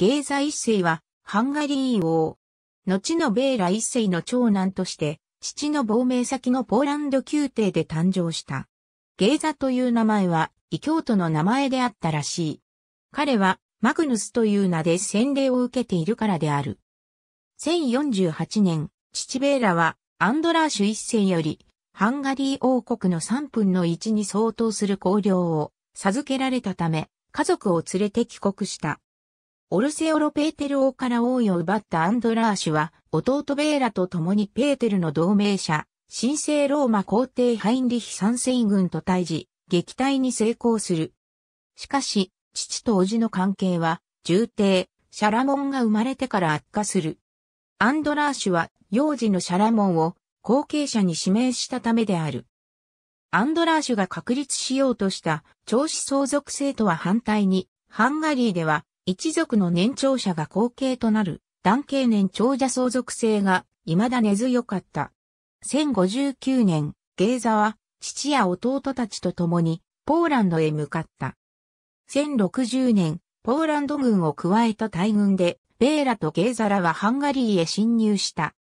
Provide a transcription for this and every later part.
ゲーザ一世は、ハンガリー王。後のベーラ一世の長男として、父の亡命先のポーランド宮廷で誕生した。ゲーザという名前は、異教徒の名前であったらしい。彼は、マグヌスという名で洗礼を受けているからである。1048年、父ベーラは、アンドラーシュ一世より、ハンガリー王国の3分の1に相当する公領を授けられたため、家族を連れて帰国した。オルセオロ・ペーテル王から王位を奪ったアンドラーシュは、弟ベーラと共にペーテルの同盟者、神聖ローマ皇帝ハインリヒ三世軍と対峙、撃退に成功する。しかし、父と叔父の関係は、重帝、シャラモンが生まれてから悪化する。アンドラーシュは、幼児のシャラモンを後継者に指名したためである。アンドラーシュが確立しようとした、長子相続制とは反対に、ハンガリーでは、一族の年長者が後継となる、男系年長者相続性が未だ根強かった。1059年、ゲーザは、父や弟たちと共に、ポーランドへ向かった。1060年、ポーランド軍を加えた大軍で、ベーラとゲーザラはハンガリーへ侵入した。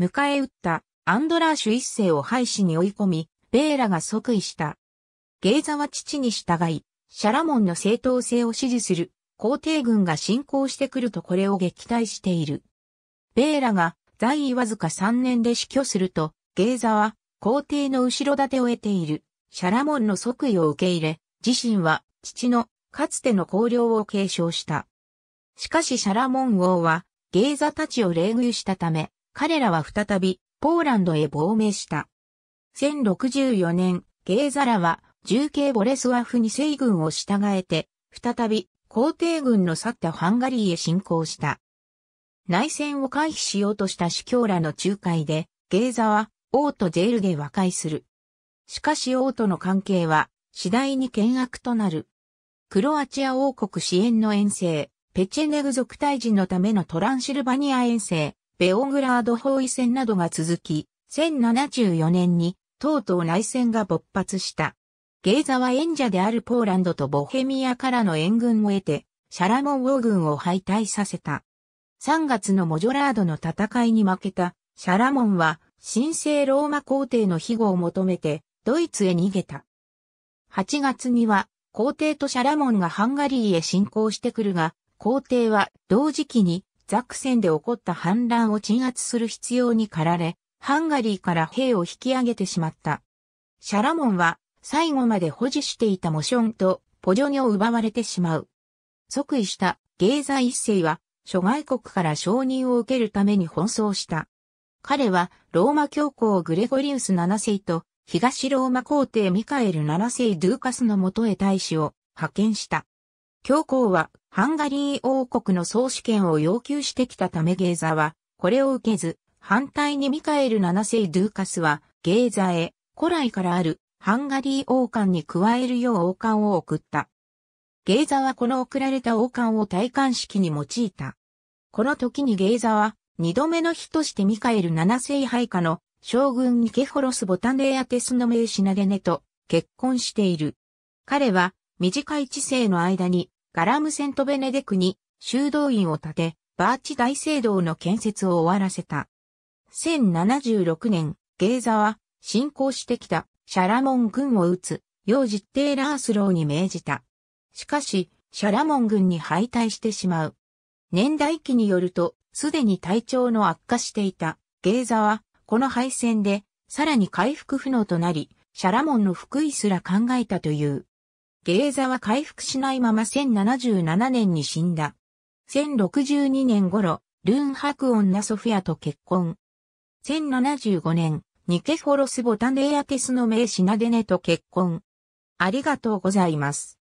迎え撃ったアンドラーシュ一世を廃止に追い込み、ベーラが即位した。ゲーザは父に従い、シャラモンの正当性を支持する皇帝軍が侵攻してくるとこれを撃退している。ベーラが在位わずか3年で死去すると、ゲーザは皇帝の後ろ盾を得ているシャラモンの即位を受け入れ、自身は父のかつての公領を継承した。しかしシャラモン王はゲーザたちを冷遇したため、彼らは再びポーランドへ亡命した。1064年、ゲーザらは、重慶ボレスワフに西軍を従えて、再び皇帝軍の去ったハンガリーへ侵攻した。内戦を回避しようとした主教らの仲介で、ゲーザは王とジェールで和解する。しかし王との関係は次第に険悪となる。クロアチア王国支援の遠征、ペチェネグ族退陣のためのトランシルバニア遠征、ベオグラード包囲戦などが続き、1074年にとうとう内戦が勃発した。ゲーザは演者であるポーランドとボヘミアからの援軍を得て、シャラモン王軍を敗退させた。3月のモジョラードの戦いに負けた、シャラモンは、神聖ローマ皇帝の庇護を求めて、ドイツへ逃げた。8月には、皇帝とシャラモンがハンガリーへ侵攻してくるが、皇帝は同時期にザクセンで起こった反乱を鎮圧する必要に駆られ、ハンガリーから兵を引き上げてしまった。シャラモンは最後まで保持していたモションとポジョニを奪われてしまう。即位したゲーザ一世は諸外国から承認を受けるために奔走した。彼はローマ教皇グレゴリウス七世と東ローマ皇帝ミカエル七世ドゥーカスのもとへ大使を派遣した。教皇はハンガリー王国の総主権を要求してきたためゲーザはこれを受けず、反対にミカエル七世ドゥーカスはゲーザへ古来からあるハンガリー王冠に加えるよう王冠を送った。ゲーザはこの送られた王冠を戴冠式に用いた。この時にゲーザは、二度目の日としてミカエル七世配下の将軍ニケホロス・ボタネーアテスの名シナデネと結婚している。彼は短い知性の間にガラムセントベネデクに修道院を建て、バーチ大聖堂の建設を終わらせた。1076年、ゲーザは信仰してきたシャラモン軍を撃つ、楊実イラースローに命じた。しかし、シャラモン軍に敗退してしまう。年代記によると、すでに体調の悪化していた、ゲーザは、この敗戦で、さらに回復不能となり、シャラモンの福井すら考えたという。ゲーザは回復しないまま1077年に死んだ。1062年頃、ルーン・ハクオン・ナ・ソフィアと結婚。1075年、ニケフォロス・ボタンレイアテスの名シナデネと結婚。ありがとうございます。